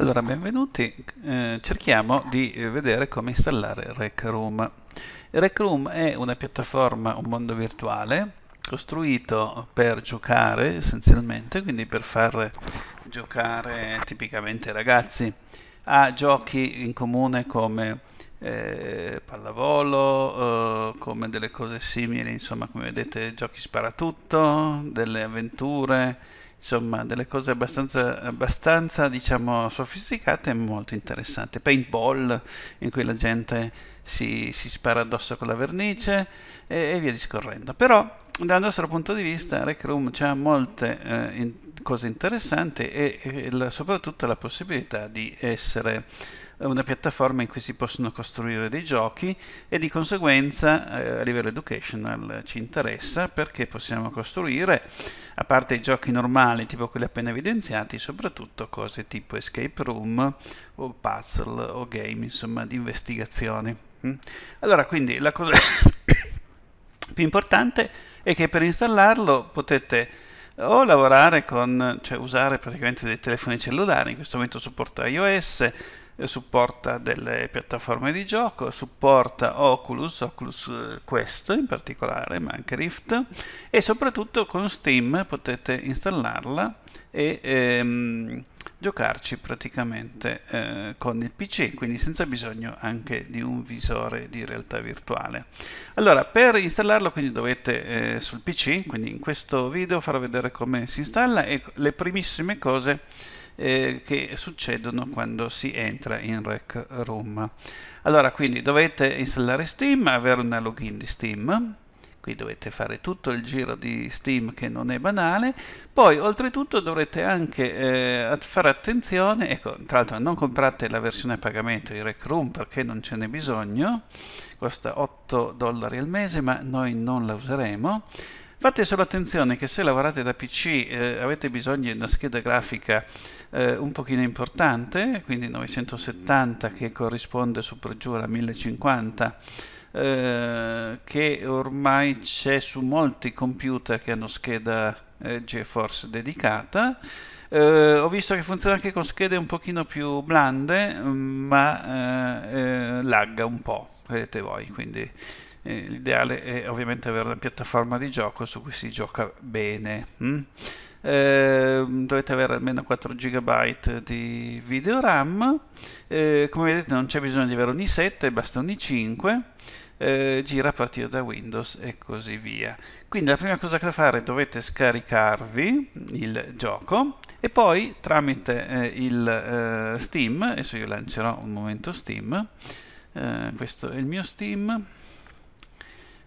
Allora, benvenuti. Eh, cerchiamo di eh, vedere come installare Rec Room. Il Rec Room è una piattaforma, un mondo virtuale costruito per giocare essenzialmente, quindi per far giocare tipicamente i ragazzi a giochi in comune come eh, pallavolo, eh, come delle cose simili, insomma, come vedete, giochi sparatutto, delle avventure insomma delle cose abbastanza, abbastanza diciamo, sofisticate e molto interessanti. Paintball in cui la gente si, si spara addosso con la vernice e, e, via discorrendo. Però dal nostro punto di vista Rec Room ha molte eh, in, cose interessanti e, e la, soprattutto la possibilità di essere una piattaforma in cui si possono costruire dei giochi e di conseguenza eh, a livello educational ci interessa perché possiamo costruire, a parte i giochi normali tipo quelli appena evidenziati, soprattutto cose tipo escape room o puzzle o game, insomma, di investigazioni. Mm. Allora, quindi la cosa più importante è che per installarlo potete o lavorare con, cioè usare praticamente dei telefoni cellulari, in questo momento supporta iOS, eh, supporta delle piattaforme di gioco, supporta Oculus, Oculus eh, Quest in particolare, ma anche Rift e soprattutto con Steam potete installarla e ehm, giocarci praticamente eh, con il PC, quindi senza bisogno anche di un visore di realtà virtuale. Allora, per installarlo quindi dovete eh, sul PC, quindi in questo video farò vedere come si installa e le primissime cose eh, che succedono quando si entra in Rec Room. Allora, quindi dovete installare Steam, avere una login di Steam, qui dovete fare tutto il giro di Steam che non è banale, poi oltretutto dovrete anche eh, fare attenzione, ecco, tra l'altro non comprate la versione a pagamento di Rec Room perché non ce n'è bisogno, costa 8 dollari al mese ma noi non la useremo, Fate solo attenzione che se lavorate da PC eh, avete bisogno di una scheda grafica eh, un pochino importante, quindi 970 che corrisponde su per giù alla 1050 eh, che ormai c'è su molti computer che hanno scheda eh, GeForce dedicata. Uh, ho visto che funziona anche con schede un pochino più blande, mm, ma uh, uh, lagga un po', vedete voi, quindi eh, l'ideale è ovviamente avere una piattaforma di gioco su cui si gioca bene. Hm? Eh, dovete avere almeno 4 GB di video RAM, eh, come vedete non c'è bisogno di avere ogni 7, basta ogni 5. Eh, gira a partire da Windows e così via. Quindi la prima cosa da fare dovete scaricarvi il gioco e poi tramite eh, il eh, Steam, adesso io lancerò un momento Steam, eh, questo è il mio Steam,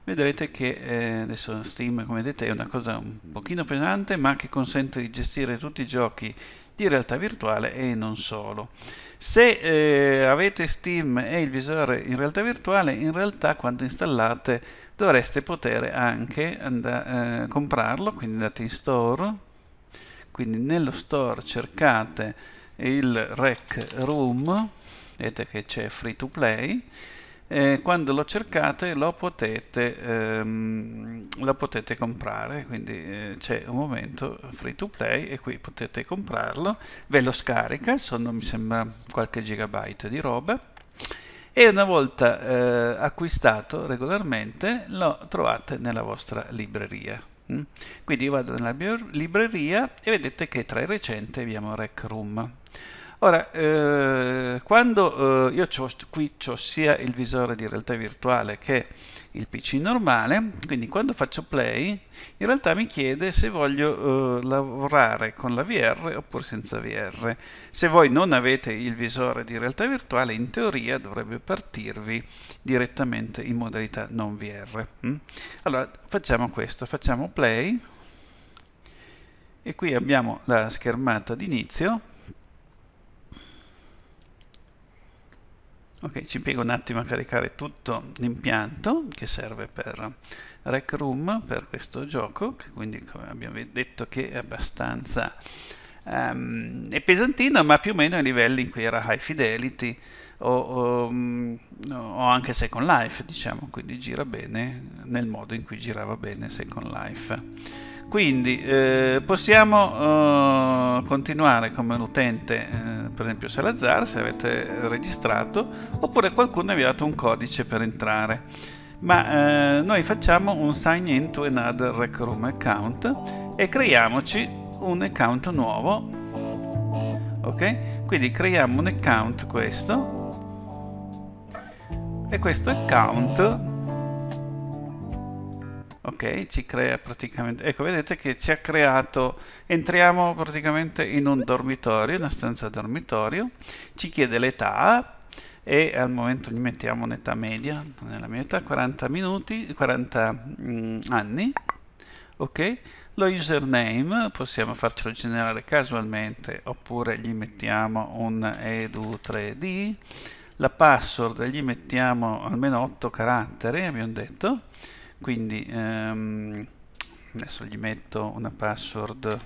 vedrete che eh, adesso Steam come vedete è una cosa un pochino pesante ma che consente di gestire tutti i giochi di realtà virtuale e non solo se eh, avete Steam e il visore in realtà virtuale in realtà quando installate dovreste poter anche eh, comprarlo quindi andate in store quindi nello store cercate il rec room vedete che c'è free to play eh, quando lo cercate lo potete, ehm, lo potete comprare, quindi eh, c'è un momento free to play e qui potete comprarlo, ve lo scarica, sono mi sembra qualche gigabyte di roba e una volta eh, acquistato regolarmente lo trovate nella vostra libreria. Mm? Quindi io vado nella libreria e vedete che tra i recenti abbiamo Rec Room. Ora, eh, quando eh, io ho, qui ho sia il visore di realtà virtuale che il PC normale, quindi quando faccio play, in realtà mi chiede se voglio eh, lavorare con la VR oppure senza VR. Se voi non avete il visore di realtà virtuale, in teoria dovrebbe partirvi direttamente in modalità non VR. Hm? Allora, facciamo questo, facciamo play e qui abbiamo la schermata d'inizio Ok, ci piego un attimo a caricare tutto l'impianto che serve per Rec Room, per questo gioco, che quindi come abbiamo detto che è abbastanza um, è pesantino, ma più o meno ai livelli in cui era High Fidelity o, o, mm, o anche Second Life, diciamo, quindi gira bene nel modo in cui girava bene Second Life. Quindi eh, possiamo eh, continuare come l'utente, eh, per esempio Salazar, se avete registrato, oppure qualcuno ha inviato un codice per entrare. Ma eh, noi facciamo un sign in to another rec room account e creiamoci un account nuovo. Ok? Quindi creiamo un account questo e questo account ok ci crea praticamente ecco vedete che ci ha creato entriamo praticamente in un dormitorio una stanza dormitorio ci chiede l'età e al momento gli mettiamo un'età media nella mia età 40 minuti 40 mm, anni ok lo username possiamo farcelo generare casualmente oppure gli mettiamo un edu3d la password gli mettiamo almeno 8 caratteri abbiamo detto quindi ehm, adesso gli metto una password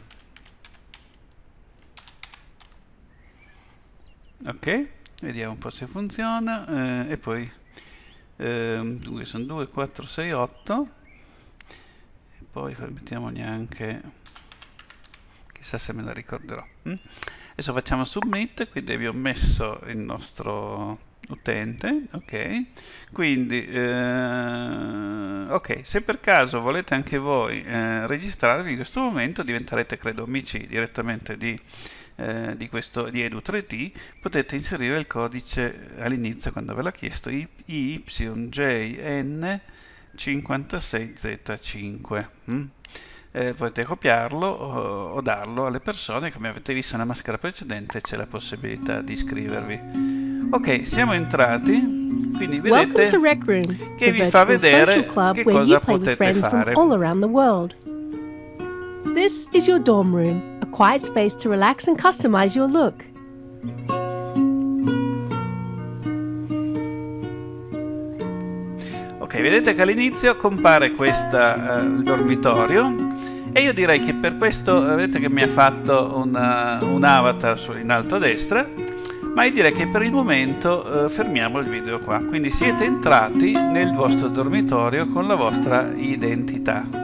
ok vediamo un po' se funziona eh, e poi eh, due, sono 2 4 6 8 e poi mettiamogli anche chissà se me la ricorderò mm? adesso facciamo submit quindi abbiamo messo il nostro utente, ok? Quindi, eh, ok, se per caso volete anche voi eh, registrarvi in questo momento, diventerete, credo, amici direttamente di, eh, di, questo, di Edu3T, potete inserire il codice all'inizio, quando ve l'ha chiesto, IYJN56Z5. Mm? eh, potete copiarlo o, o, darlo alle persone. Come avete visto nella maschera precedente c'è la possibilità di iscrivervi. Ok, siamo entrati. Quindi vedete Room, che vi fa vedere che cosa potete fare. This is your dorm room, a quiet space to relax and customize your look. vedete che all'inizio compare questo eh, dormitorio e io direi che per questo, eh, vedete che mi ha fatto una, eh, un avatar in alto a destra, ma io direi che per il momento eh, fermiamo il video qua. Quindi siete entrati nel vostro dormitorio con la vostra identità.